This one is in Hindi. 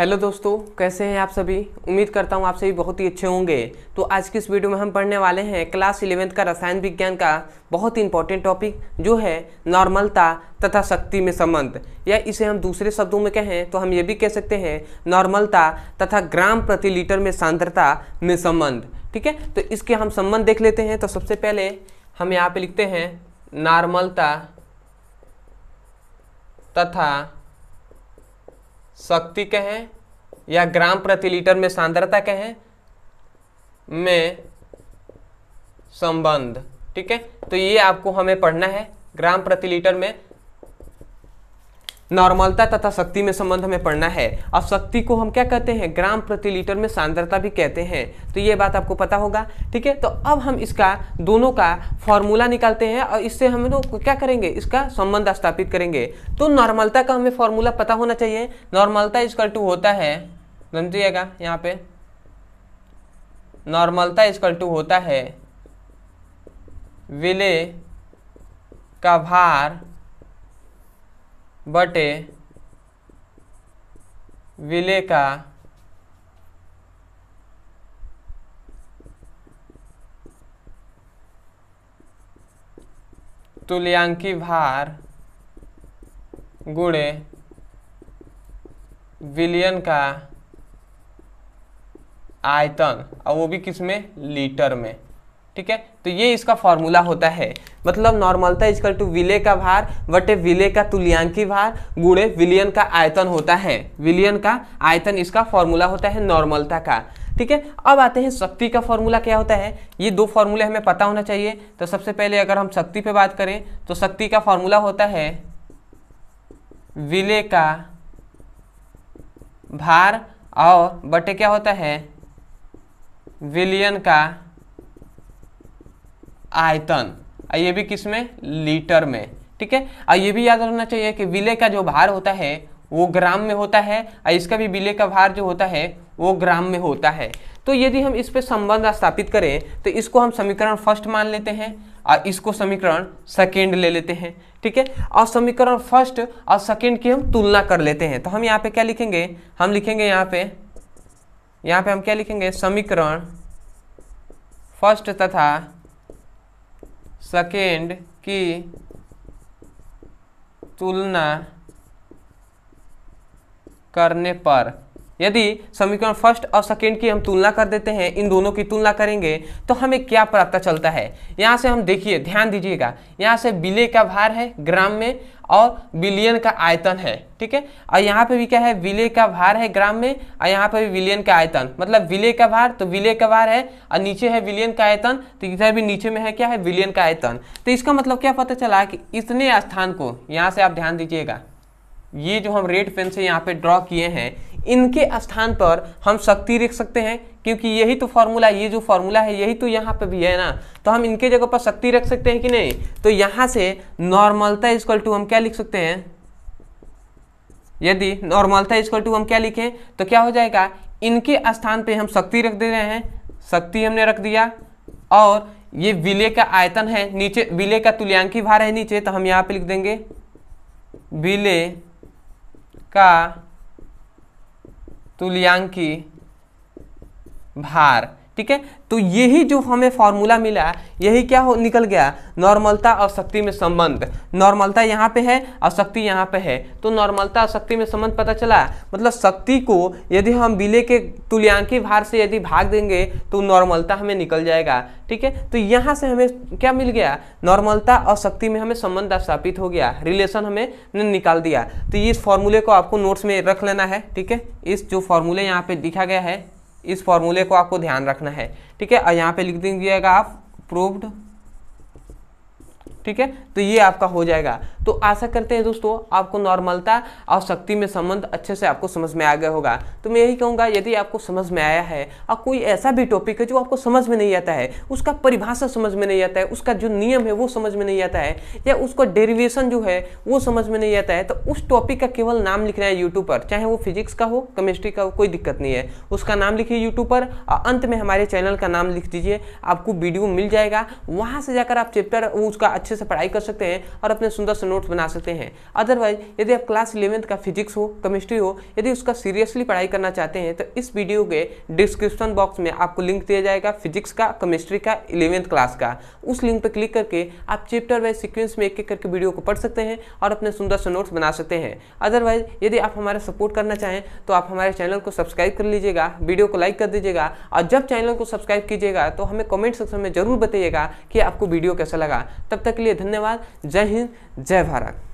हेलो दोस्तों कैसे हैं आप सभी उम्मीद करता हूं आप सभी बहुत ही अच्छे होंगे तो आज की इस वीडियो में हम पढ़ने वाले हैं क्लास इलेवेंथ का रसायन विज्ञान का बहुत ही इंपॉर्टेंट टॉपिक जो है नॉर्मलता तथा शक्ति में संबंध या इसे हम दूसरे शब्दों में कहें तो हम ये भी कह सकते हैं नॉर्मलता तथा ग्राम प्रति लीटर में सांद्रता में संबंध ठीक है तो इसके हम संबंध देख लेते हैं तो सबसे पहले हम यहाँ पर लिखते हैं नॉर्मलता तथा शक्ति कहें या ग्राम प्रति लीटर में सांद्रता कहें में संबंध ठीक है तो ये आपको हमें पढ़ना है ग्राम प्रति लीटर में नॉर्मलता तथा शक्ति में संबंध हमें पढ़ना है अब शक्ति को हम क्या कहते हैं ग्राम प्रति लीटर में सांद्रता भी कहते हैं तो ये बात आपको पता होगा ठीक है तो अब हम इसका दोनों का फॉर्मूला निकालते हैं और इससे हम लोग क्या करेंगे इसका संबंध स्थापित करेंगे तो नॉर्मलता का हमें फॉर्मूला पता होना चाहिए नॉर्मलता इजकल टू होता है समझिएगा यहाँ पे नॉर्मलता इजकल टू होता है विले का भार बटे विले का तुल्यांकी भार गुणे विलियन का आयतन और वो भी किस में लीटर में ठीक है तो ये इसका फॉर्मूला होता है मतलब नॉर्मलता इजकल टू विले का भार वटे विले का तुल्यांकी भार गुड़े विलियन का आयतन होता है विलियन का आयतन इसका फॉर्मूला होता है नॉर्मलता का ठीक है अब आते हैं शक्ति का फॉर्मूला क्या होता है ये दो फॉर्मूले हमें पता होना चाहिए तो सबसे पहले अगर हम शक्ति पे बात करें तो शक्ति का फॉर्मूला होता है विले का भार और बटे क्या होता है विलियन का आयतन ये भी किस में लीटर में ठीक है और ये भी याद रखना चाहिए कि विलय का जो भार होता है वो ग्राम में होता है और इसका भी विलय का भार जो होता है वो ग्राम में होता है तो यदि हम इस पर संबंध स्थापित करें तो इसको हम समीकरण फर्स्ट मान लेते हैं और इसको समीकरण सेकेंड ले लेते हैं ठीक है और समीकरण फर्स्ट और सेकेंड की हम तुलना कर लेते हैं तो हम यहाँ पे क्या लिखेंगे हम लिखेंगे यहाँ पे यहाँ पे हम क्या लिखेंगे समीकरण फर्स्ट तथा सेकेंड की तुलना करने पर यदि समीकरण फर्स्ट और सेकेंड की हम तुलना कर देते हैं इन दोनों की तुलना करेंगे तो हमें क्या प्राप्त चलता है यहाँ से हम देखिए ध्यान दीजिएगा यहाँ से विलय का भार है ग्राम में और बिलियन का आयतन है ठीक है और यहाँ पे भी क्या है विले का भार है ग्राम में और यहाँ पे भी विलियन का आयतन मतलब विले का भार तो विले का भार है और नीचे है विलियन का आयतन तो इधर भी नीचे में है क्या है विलियन का आयतन तो इसका मतलब क्या पता चला कि इतने स्थान को यहाँ से आप ध्यान दीजिएगा ये जो हम रेड पेन से यहाँ पे ड्रॉ किए हैं इनके स्थान पर हम शक्ति लिख सकते हैं क्योंकि यही तो फॉर्मूला ये जो फॉर्मूला है यही तो यहाँ पे भी है ना तो हम इनके जगह पर शक्ति रख सकते हैं कि नहीं तो यहाँ से नॉर्मलता इजक्वल टू हम क्या लिख सकते हैं यदि नॉर्मलता इजक्वल टू हम क्या लिखें तो क्या हो जाएगा इनके स्थान पे हम शक्ति रख दे रहे हैं शक्ति हमने रख दिया और ये विले का आयतन है नीचे विले का तुल्यांकी भार है नीचे तो हम यहाँ पर लिख देंगे विले का तुल्यांकी भार ठीक है तो यही जो हमें फॉर्मूला मिला यही क्या हो निकल गया नॉर्मलता और शक्ति में संबंध नॉर्मलता यहाँ पे है और शक्ति यहाँ पे है तो नॉर्मलता और शक्ति में संबंध पता चला मतलब शक्ति को यदि हम विले के तुल्यांकी भार से यदि भाग देंगे तो नॉर्मलता हमें निकल जाएगा ठीक है तो यहाँ से हमें क्या मिल गया नॉर्मलता और शक्ति में हमें संबंध स्थापित हो गया रिलेशन हमें निकाल दिया तो इस फॉर्मूले को आपको नोट्स में रख लेना है ठीक है इस जो फॉर्मूले यहाँ पे लिखा गया है इस फॉर्मूले को आपको ध्यान रखना है ठीक है और यहाँ पे लिख दीजिएगा आप प्रूव्ड ठीक है तो ये आपका हो जाएगा तो आशा करते हैं दोस्तों आपको नॉर्मलता और शक्ति में संबंध अच्छे से आपको समझ में आ गया होगा तो मैं यही कहूँगा यदि आपको समझ में आया है और कोई ऐसा भी टॉपिक है जो आपको समझ में नहीं आता है उसका परिभाषा समझ में नहीं आता है उसका जो नियम है वो समझ में नहीं आता है या उसका डेरिवेशन जो है वो समझ में नहीं आता है तो उस टॉपिक का केवल नाम लिखना है यूट्यूब पर चाहे वो फिजिक्स का हो केमिस्ट्री का हो कोई दिक्कत नहीं है उसका नाम लिखिए यूट्यूब पर और अंत में हमारे चैनल का नाम लिख दीजिए आपको वीडियो मिल जाएगा वहाँ से जाकर आप चैप्टर उसका अच्छे से पढ़ाई कर सकते हैं और अपने सुंदर से नोट नोट्स बना सकते हैं अदरवाइज यदि आप क्लास इलेवेंथ का फिजिक्स हो केमिस्ट्री हो यदि उसका सीरियसली पढ़ाई करना चाहते हैं तो इस वीडियो के डिस्क्रिप्शन बॉक्स में आपको लिंक दिया जाएगा फिजिक्स का केमिस्ट्री का इलेवेंथ क्लास का उस लिंक पर क्लिक करके आप चैप्टर वाइज सिक्वेंस में एक एक करके वीडियो को पढ़ सकते हैं और अपने सुंदर से नोट्स बना सकते हैं अदरवाइज यदि आप हमारा सपोर्ट करना चाहें तो आप हमारे चैनल को सब्सक्राइब कर लीजिएगा वीडियो को लाइक कर दीजिएगा और जब चैनल को सब्सक्राइब कीजिएगा तो हमें कमेंट सेक्शन में जरूर बताइएगा कि आपको वीडियो कैसा लगा तब तक के लिए धन्यवाद जय हिंद जय जय भारत